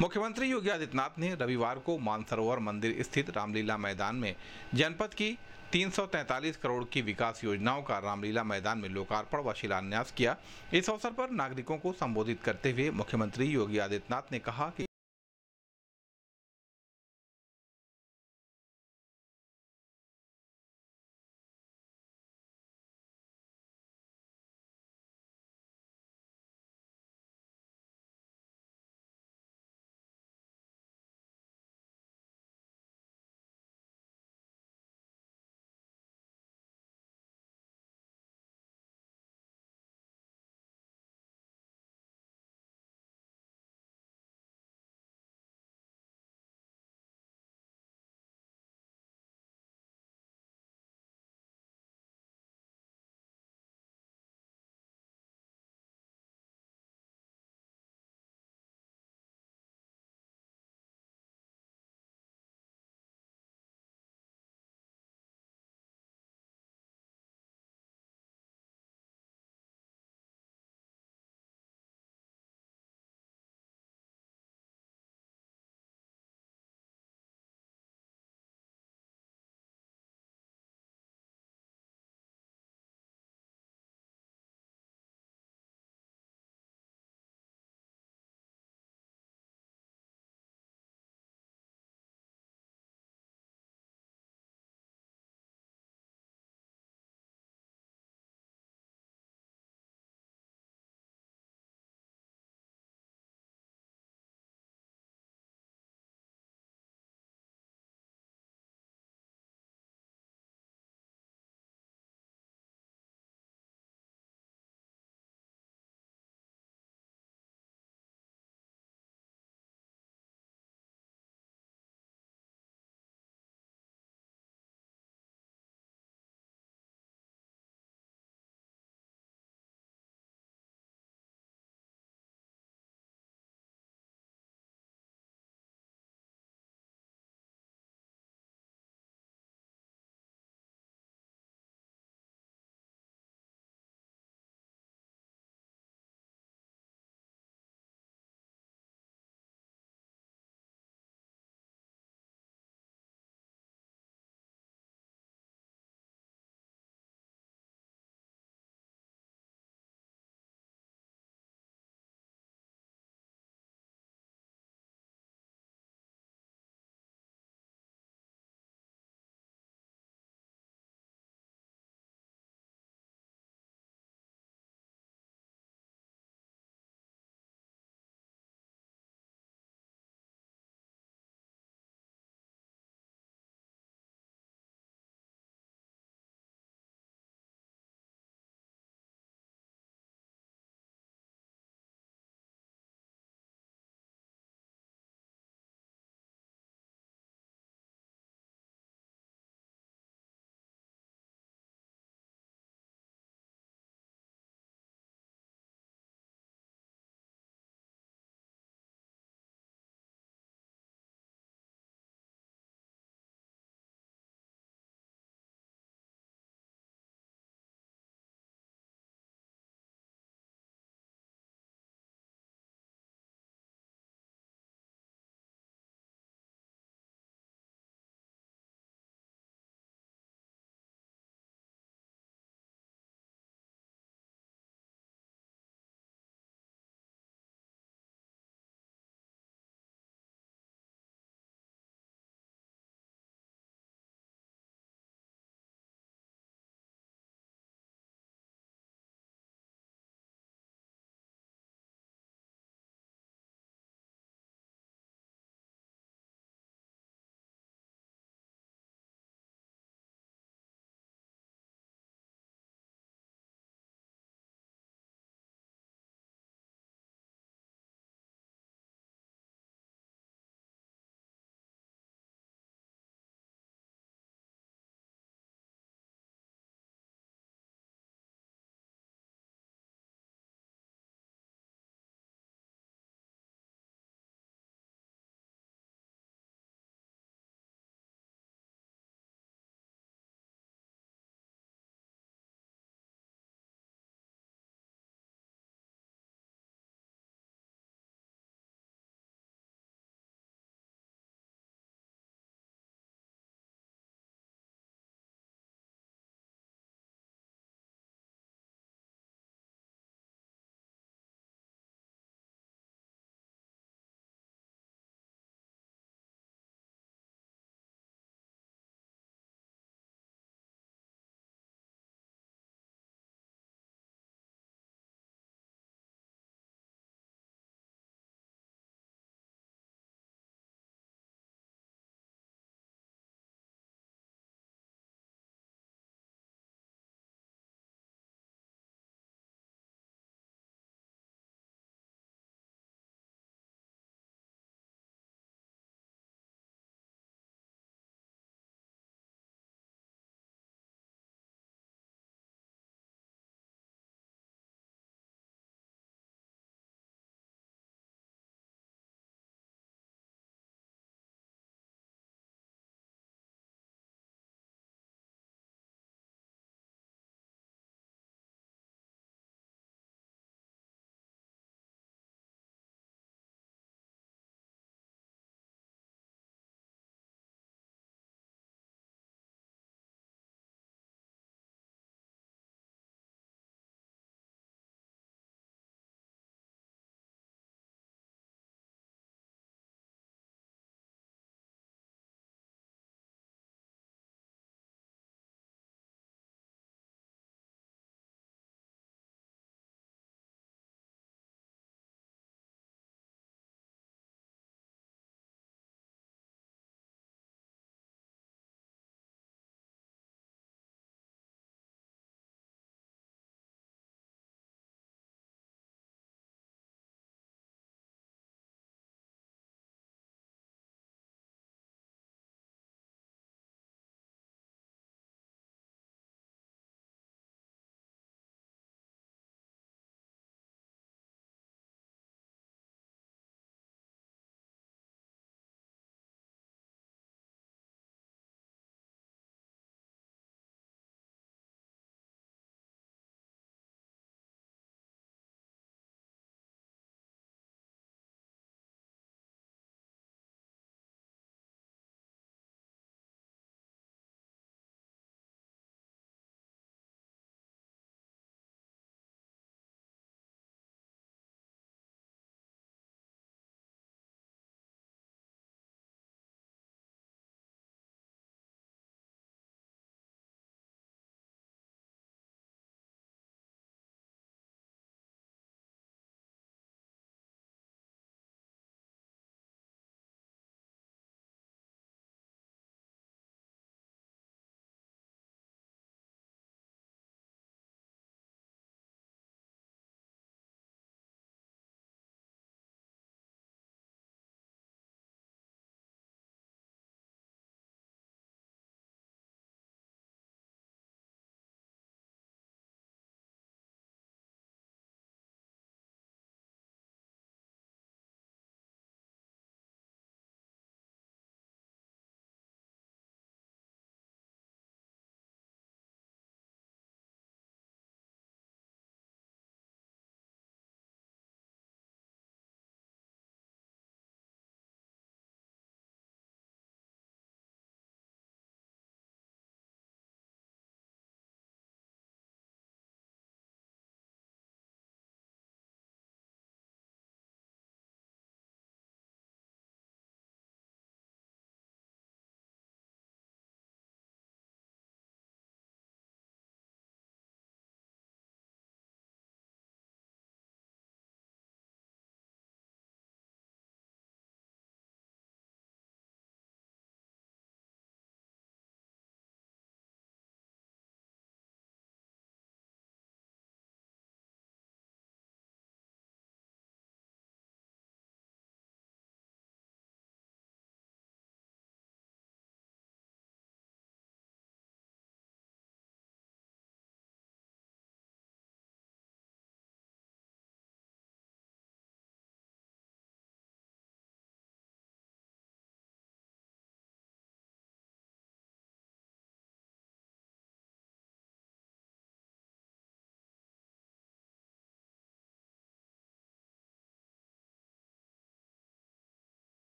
मुख्यमंत्री योगी आदित्यनाथ ने रविवार को मानसरोवर मंदिर स्थित रामलीला मैदान में जनपद की 343 करोड़ की विकास योजनाओं का रामलीला मैदान में लोकार्पण व शिलान्यास किया इस अवसर पर नागरिकों को संबोधित करते हुए मुख्यमंत्री योगी आदित्यनाथ ने कहा कि